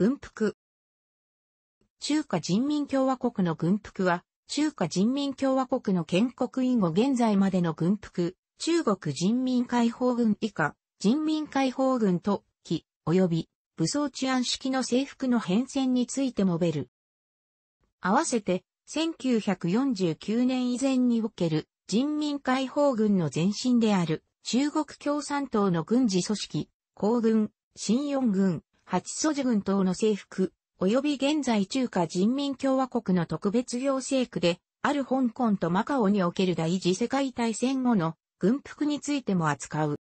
軍服。中華人民共和国の軍服は、中華人民共和国の建国以後現在までの軍服、中国人民解放軍以下、人民解放軍と、機、及び、武装治安式の制服の変遷について述べる。合わせて、1949年以前における人民解放軍の前身である中国共産党の軍事組織、皇軍、新四軍、八祖寺軍等の征服、及び現在中華人民共和国の特別行政区で、ある香港とマカオにおける第一次世界大戦後の軍服についても扱う。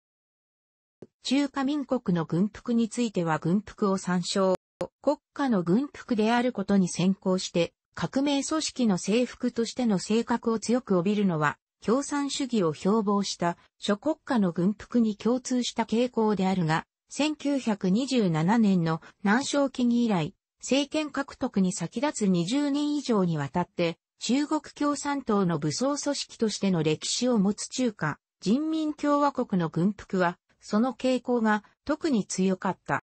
中華民国の軍服については軍服を参照。国家の軍服であることに先行して、革命組織の制服としての性格を強く帯びるのは、共産主義を標榜した諸国家の軍服に共通した傾向であるが、1927年の南昌期議以来、政権獲得に先立つ20年以上にわたって、中国共産党の武装組織としての歴史を持つ中華、人民共和国の軍服は、その傾向が特に強かった。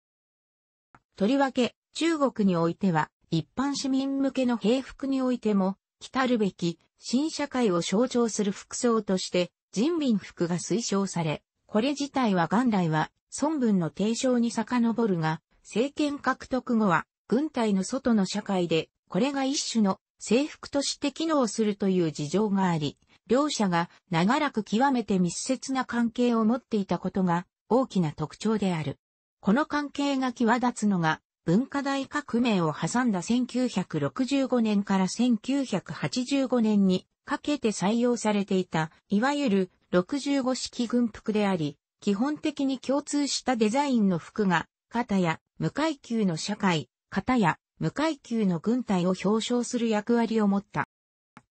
とりわけ、中国においては、一般市民向けの平服においても、来るべき新社会を象徴する服装として、人民服が推奨され、これ自体は元来は孫文の提唱に遡るが、政権獲得後は、軍隊の外の社会で、これが一種の制服として機能するという事情があり、両者が長らく極めて密接な関係を持っていたことが大きな特徴である。この関係が際立つのが、文化大革命を挟んだ1965年から1985年にかけて採用されていた、いわゆる65式軍服であり、基本的に共通したデザインの服が、肩や無階級の社会、肩や無階級の軍隊を表彰する役割を持った。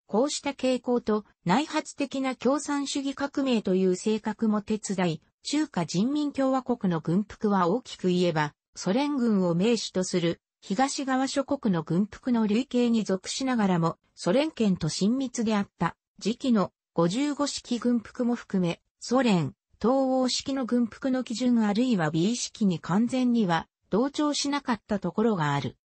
こうした傾向と内発的な共産主義革命という性格も手伝い、中華人民共和国の軍服は大きく言えば、ソ連軍を名手とする東側諸国の軍服の類型に属しながらも、ソ連圏と親密であった時期の55式軍服も含め、ソ連、東欧式の軍服の基準あるいは美意識に完全には同調しなかったところがある。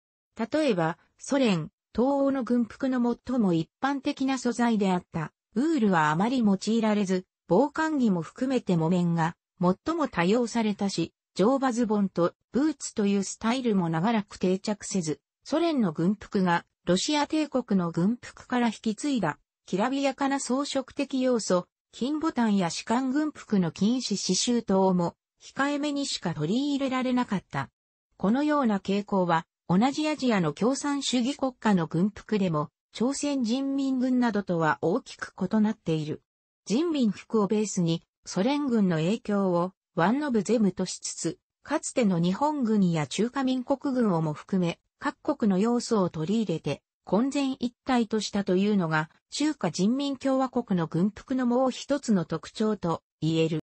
例えば、ソ連、東欧の軍服の最も一般的な素材であった、ウールはあまり用いられず、防寒着も含めて木綿が最も多用されたし、乗馬ズボンとブーツというスタイルも長らく定着せず、ソ連の軍服がロシア帝国の軍服から引き継いだ、きらびやかな装飾的要素、金ボタンや士官軍服の禁止刺繍等も控えめにしか取り入れられなかった。このような傾向は同じアジアの共産主義国家の軍服でも朝鮮人民軍などとは大きく異なっている。人民服をベースにソ連軍の影響をワンノブゼムとしつつ、かつての日本軍や中華民国軍をも含め、各国の要素を取り入れて、混然一体としたというのが、中華人民共和国の軍服のもう一つの特徴と言える。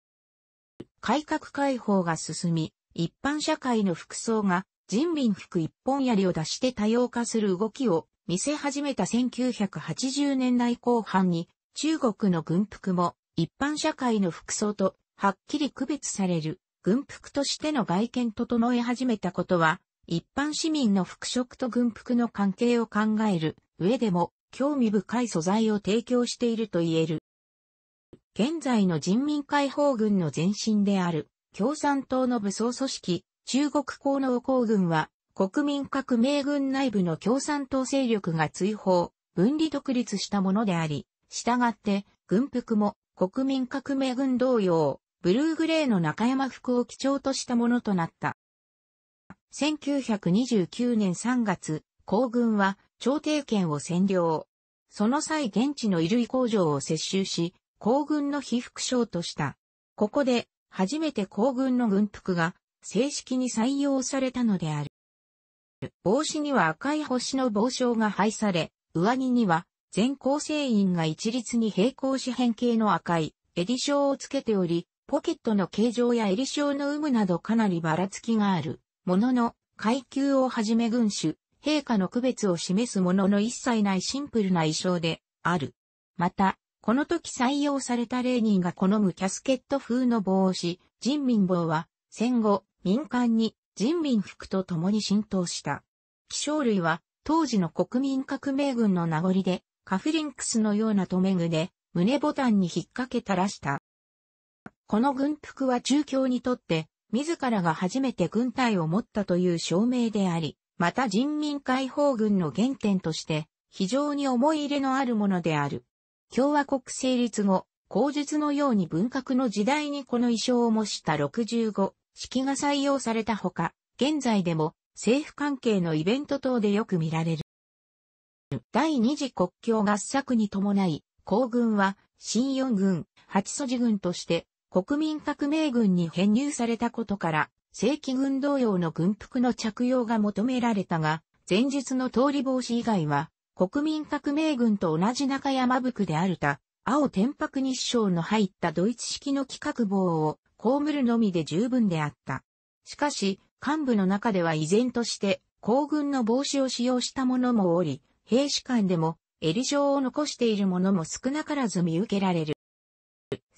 改革開放が進み、一般社会の服装が人民服一本槍を出して多様化する動きを見せ始めた1980年代後半に中国の軍服も一般社会の服装とはっきり区別される軍服としての外見整え始めたことは一般市民の服飾と軍服の関係を考える上でも興味深い素材を提供していると言える。現在の人民解放軍の前身である共産党の武装組織中国功能工軍は国民革命軍内部の共産党勢力が追放、分離独立したものであり、従って軍服も国民革命軍同様、ブルーグレーの中山服を基調としたものとなった。1929年3月、皇軍は朝廷権を占領。その際現地の衣類工場を接収し、皇軍の被服省とした。ここで、初めて皇軍の軍服が正式に採用されたのである。帽子には赤い星の帽章が配され、上着には全構成員が一律に平行四辺形の赤い襟章をつけており、ポケットの形状や襟章の有無などかなりばらつきがある。ものの、階級をはじめ軍種、陛下の区別を示すものの一切ないシンプルな衣装である。また、この時採用されたレーニンが好むキャスケット風の帽子、人民帽は、戦後、民間に人民服と共に浸透した。気象類は、当時の国民革命軍の名残で、カフリンクスのような留め具で、胸ボタンに引っ掛けたらした。この軍服は中共にとって、自らが初めて軍隊を持ったという証明であり、また人民解放軍の原点として、非常に思い入れのあるものである。共和国成立後、口述のように文革の時代にこの衣装を模した65式が採用されたほか、現在でも政府関係のイベント等でよく見られる。第二次国境合作に伴い、皇軍は新四軍、八祖寺軍として国民革命軍に編入されたことから、正規軍同様の軍服の着用が求められたが、前述の通り防止以外は、国民革命軍と同じ中山服であるた、青天白日章の入ったドイツ式の規格棒を被るのみで十分であった。しかし、幹部の中では依然として、皇軍の帽子を使用した者もおり、兵士官でも、襟状を残している者も少なからず見受けられる。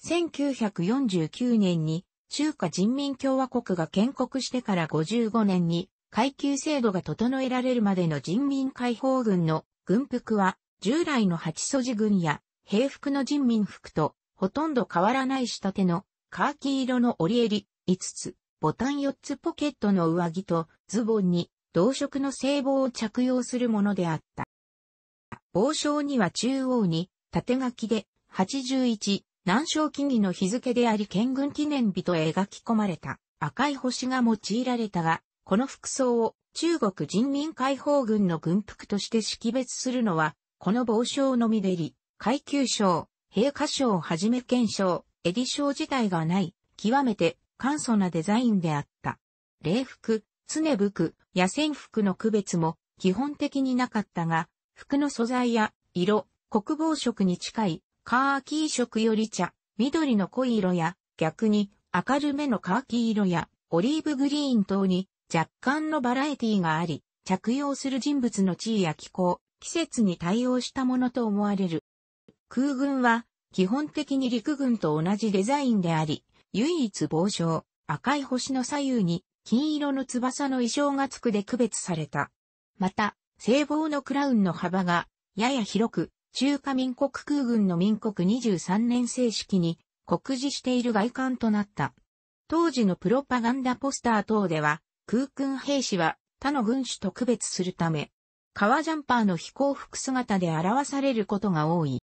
1949年に中華人民共和国が建国してから55年に階級制度が整えられるまでの人民解放軍の軍服は従来の八素地軍や平服の人民服とほとんど変わらない仕立てのカーキ色の折襟5つ、ボタン4つポケットの上着とズボンに同色の聖帽を着用するものであった。帽章には中央に縦書きで81、南昌記儀の日付であり建軍記念日と描き込まれた赤い星が用いられたが、この服装を中国人民解放軍の軍服として識別するのは、この帽章のみでり、階級章、陛下章をはじめ剣章、襟章自体がない、極めて簡素なデザインであった。礼服、常服、野戦服の区別も基本的になかったが、服の素材や色、国防色に近いカーキー色より茶、緑の濃い色や、逆に明るめのカーキ色やオリーブグリーン等に若干のバラエティがあり、着用する人物の地位や気候、季節に対応したものと思われる。空軍は基本的に陸軍と同じデザインであり、唯一傍章、赤い星の左右に金色の翼の衣装がつくで区別された。また、聖望のクラウンの幅がやや広く、中華民国空軍の民国23年正式に告示している外観となった。当時のプロパガンダポスター等では、空軍兵士は他の軍種と区別するため、革ジャンパーの飛行服姿で表されることが多い。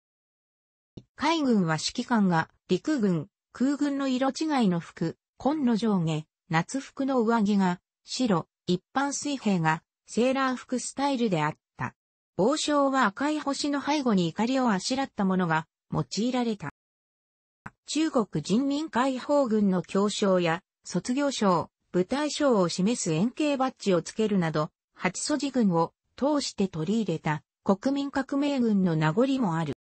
海軍は指揮官が陸軍、空軍の色違いの服、紺の上下、夏服の上着が白、一般水平がセーラー服スタイルであった。王章は赤い星の背後に怒りをあしらったものが用いられた。中国人民解放軍の教章や卒業章、部隊章を示す円形バッジをつけるなど、八祖寺軍を通して取り入れた国民革命軍の名残もある。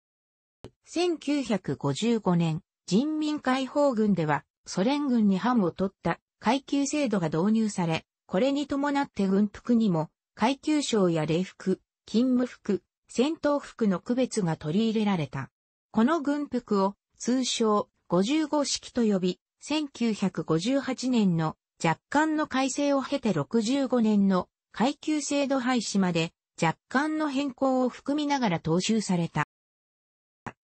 1955年、人民解放軍ではソ連軍に反を取った階級制度が導入され、これに伴って軍服にも階級章や礼服、勤務服、戦闘服の区別が取り入れられた。この軍服を通称55式と呼び、1958年の若干の改正を経て65年の階級制度廃止まで若干の変更を含みながら踏襲された。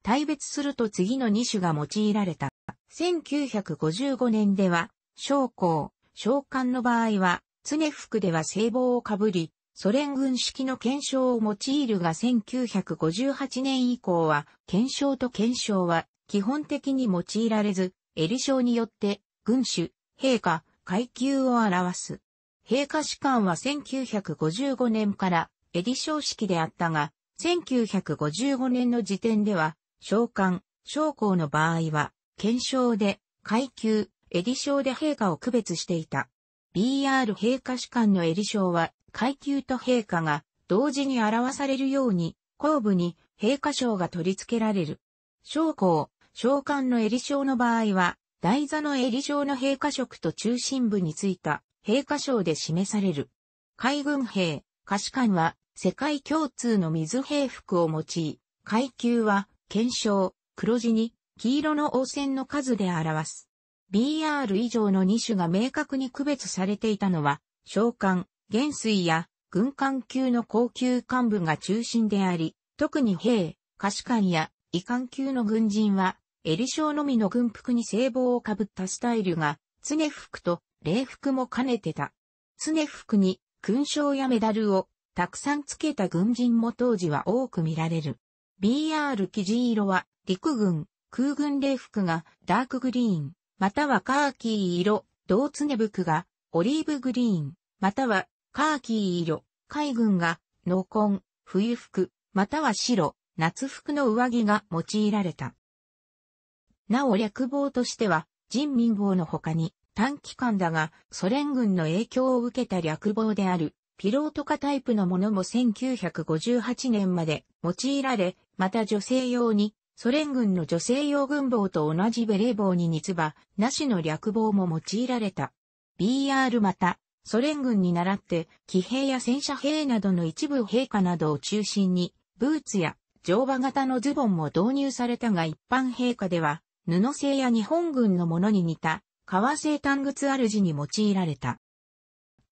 大別すると次の2種が用いられた。1955年では、将校、将官の場合は、常服では聖望をかぶり、ソ連軍式の検証を用いるが1958年以降は、検証と検証は基本的に用いられず、エリ賞によって、軍種、陛下、階級を表す。陛下士官は1955年からエ襟賞式であったが、1955年の時点では、将官、将校の場合は、検証で、階級、エ襟賞で陛下を区別していた。BR 陛下士官のリ賞は、階級と陛下が同時に表されるように、後部に陛下賞が取り付けられる。将校、召喚の襟章の場合は、台座の襟状の陛下色と中心部についた陛下賞で示される。海軍兵、可視官は世界共通の水兵服を用い、階級は検証、黒地に黄色の汚染の数で表す。BR 以上の2種が明確に区別されていたのは、召喚、元帥や軍艦級の高級幹部が中心であり、特に兵、下士官や遺憾級の軍人は、襟章のみの軍服に聖帽をかぶったスタイルが、常服と礼服も兼ねてた。常服に勲章やメダルをたくさんつけた軍人も当時は多く見られる。BR 生地色は陸軍、空軍礼服がダークグリーン、またはカーキー色、同常服がオリーブグリーン、またはカーキー色、海軍が、濃紺、冬服、または白、夏服の上着が用いられた。なお略望としては、人民望の他に、短期間だが、ソ連軍の影響を受けた略望である、ピロート化タイプのものも1958年まで用いられ、また女性用に、ソ連軍の女性用軍帽と同じベレー帽に似つば、なしの略帽も用いられた。BR また、ソ連軍に倣って、騎兵や戦車兵などの一部兵下などを中心に、ブーツや乗馬型のズボンも導入されたが一般陛下では、布製や日本軍のものに似た、革製単靴主に用いられた。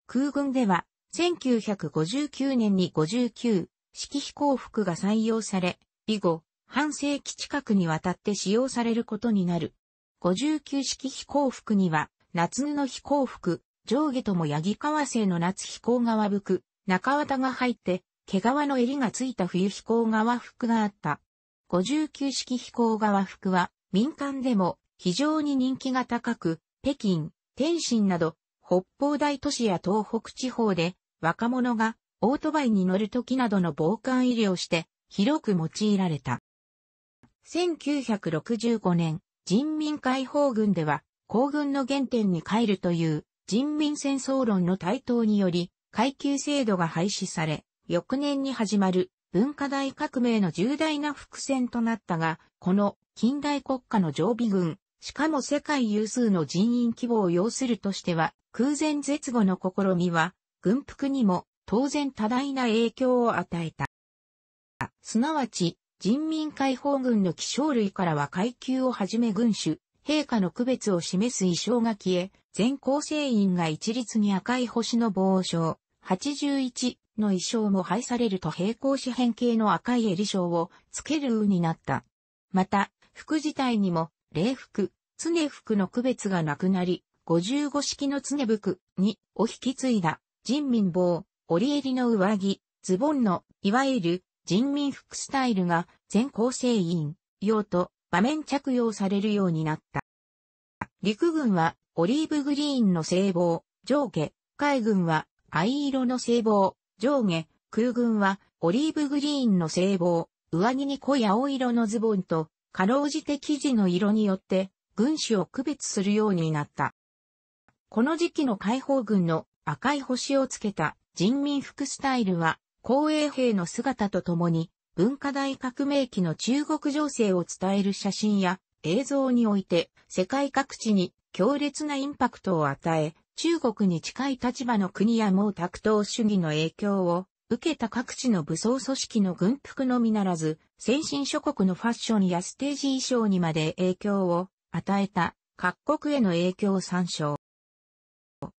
空軍では、1959年に59式飛行服が採用され、以後、半世紀近くにわたって使用されることになる。59式飛行服には、夏布飛行服、上下とも八木川製の夏飛行側服、中綿が入って、毛皮の襟がついた冬飛行側服があった。59式飛行側服は、民間でも非常に人気が高く、北京、天津など、北方大都市や東北地方で、若者がオートバイに乗る時などの防寒医療して広く用いられた。1965年、人民解放軍では、行軍の原点に帰るという人民戦争論の台頭により、階級制度が廃止され、翌年に始まる文化大革命の重大な伏線となったが、この近代国家の常備軍、しかも世界有数の人員規模を要するとしては、空前絶後の試みは、軍服にも当然多大な影響を与えた。すなわち、人民解放軍の希少類からは階級をはじめ軍種、陛下の区別を示す意匠が消え、全校生員が一律に赤い星の帽章、81の衣装も廃されると平行四辺形の赤い襟章を付けるうになった。また、服自体にも、礼服、常服の区別がなくなり、55式の常服にを引き継いだ、人民帽、折襟の上着、ズボンの、いわゆる人民服スタイルが全校生員用と場面着用されるようになった。陸軍はオリーブグリーンの聖望、上下、海軍は藍色の聖望、上下、空軍はオリーブグリーンの聖望、上着に濃い青色のズボンと、かろうじて生地の色によって軍種を区別するようになった。この時期の解放軍の赤い星をつけた人民服スタイルは、公衛兵の姿とともに文化大革命期の中国情勢を伝える写真や映像において世界各地に強烈なインパクトを与え、中国に近い立場の国や毛沢東主義の影響を受けた各地の武装組織の軍服のみならず、先進諸国のファッションやステージ衣装にまで影響を与えた各国への影響を参照。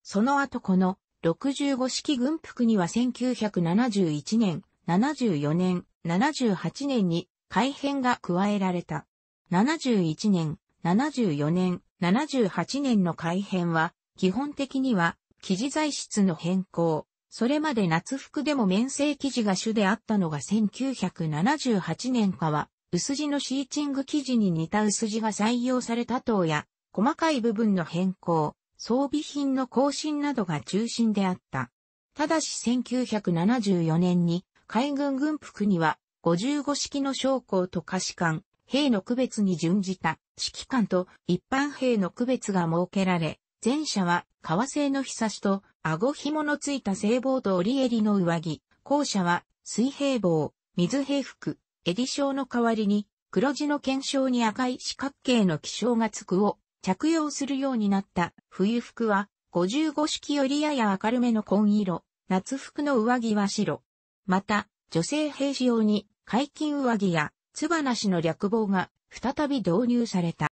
その後この65式軍服には1971年、74年、78年に改編が加えられた。71年、74年、78年の改編は、基本的には、生地材質の変更。それまで夏服でも綿製生地が主であったのが1978年かは、薄地のシーチング生地に似た薄地が採用された等や、細かい部分の変更、装備品の更新などが中心であった。ただし1974年に海軍軍服には、55式の将校と下士官、兵の区別に準じた指揮官と一般兵の区別が設けられ、前者は革製のひさしと顎紐のついた聖棒と折襟の上着、後者は水平棒、水平服、襟章の代わりに黒地の検章に赤い四角形の気象がつくを着用するようになった冬服は55式よりやや明るめの紺色、夏服の上着は白、また、女性兵士用に解禁上着やつばなしの略帽が再び導入された。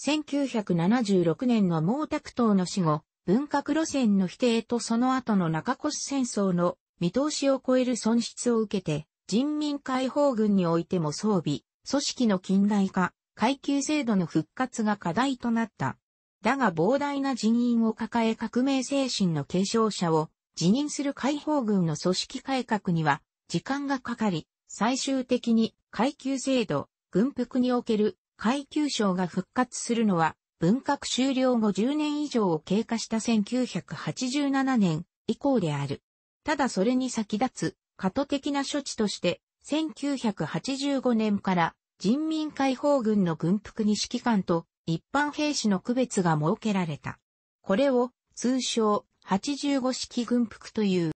1976年の毛沢東の死後、文革路線の否定とその後の中越戦争の見通しを超える損失を受けて、人民解放軍においても装備、組織の近代化、階級制度の復活が課題となった。だが膨大な人員を抱え革命精神の継承者を辞任する解放軍の組織改革には時間がかかり、最終的に階級制度、軍服における階級賞が復活するのは文革終了後10年以上を経過した1987年以降である。ただそれに先立つ過渡的な処置として1985年から人民解放軍の軍服に指揮官と一般兵士の区別が設けられた。これを通称85式軍服という。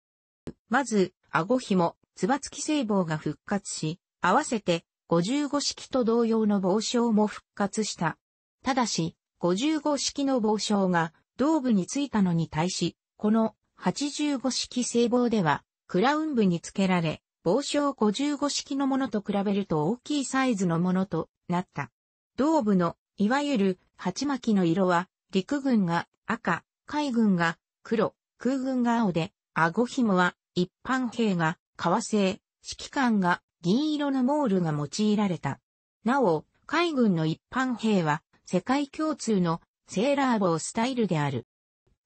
まず、顎紐、つば付き聖棒が復活し、合わせて55式と同様の帽章も復活した。ただし、55式の帽章が胴部についたのに対し、この85式製棒では、クラウン部につけられ、帽章55式のものと比べると大きいサイズのものとなった。胴部の、いわゆる、鉢巻きの色は、陸軍が赤、海軍が黒、空軍が青で、顎紐は一般兵が革製、指揮官が銀色のモールが用いられた。なお、海軍の一般兵は世界共通のセーラー帽スタイルである。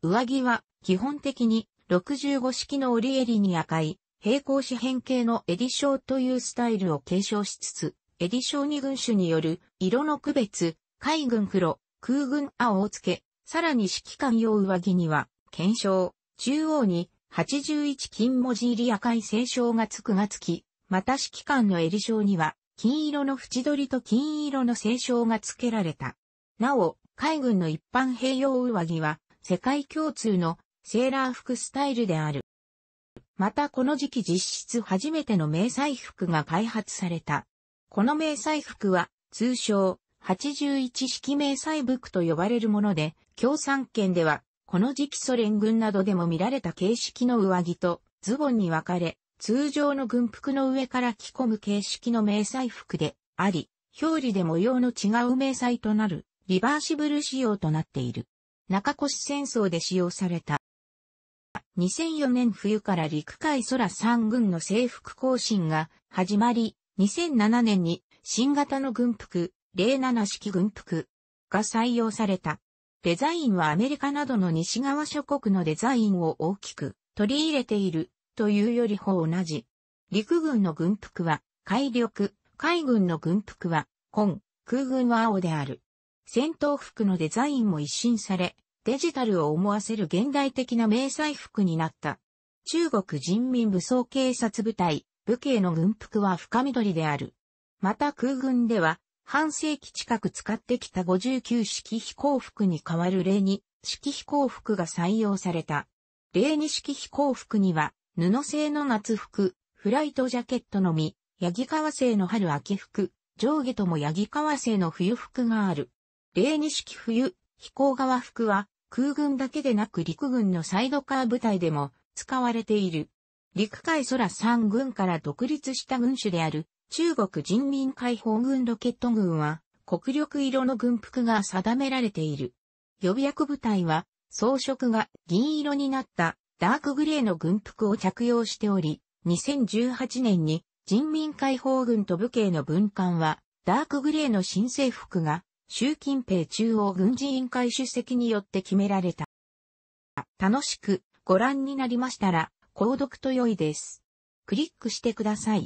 上着は基本的に65式の折り襟に赤い平行四辺形のエディショーというスタイルを継承しつつ、エディショー二軍種による色の区別、海軍黒、空軍青をつけ、さらに指揮官用上着には検証、中央に81金文字入り赤い聖章がつくがつき、また指揮官の襟章には、金色の縁取りと金色の聖章が付けられた。なお、海軍の一般併用上着は、世界共通のセーラー服スタイルである。またこの時期実質初めての迷彩服が開発された。この迷彩服は、通称、81式迷彩服と呼ばれるもので、共産圏では、この時期ソ連軍などでも見られた形式の上着とズボンに分かれ、通常の軍服の上から着込む形式の迷彩服であり、表裏で模様の違う迷彩となるリバーシブル仕様となっている。中越戦争で使用された。2004年冬から陸海空三軍の制服更新が始まり、2007年に新型の軍服、07式軍服が採用された。デザインはアメリカなどの西側諸国のデザインを大きく取り入れているというよりほ同じ。陸軍の軍服は海力、海軍の軍服は紺、空軍は青である。戦闘服のデザインも一新され、デジタルを思わせる現代的な迷彩服になった。中国人民武装警察部隊、武警の軍服は深緑である。また空軍では、半世紀近く使ってきた59式飛行服に代わる例に式飛行服が採用された。例に式飛行服には、布製の夏服、フライトジャケットのみ、ヤギ革製の春秋服、上下ともヤギ革製の冬服がある。例に式冬、飛行側服は、空軍だけでなく陸軍のサイドカー部隊でも使われている。陸海空三軍から独立した軍種である中国人民解放軍ロケット軍は、国力色の軍服が定められている。予備役部隊は、装飾が銀色になったダークグレーの軍服を着用しており、2018年に人民解放軍と武警の分艦は、ダークグレーの新制服が、習近平中央軍事委員会主席によって決められた。楽しくご覧になりましたら、購読と良いです。クリックしてください。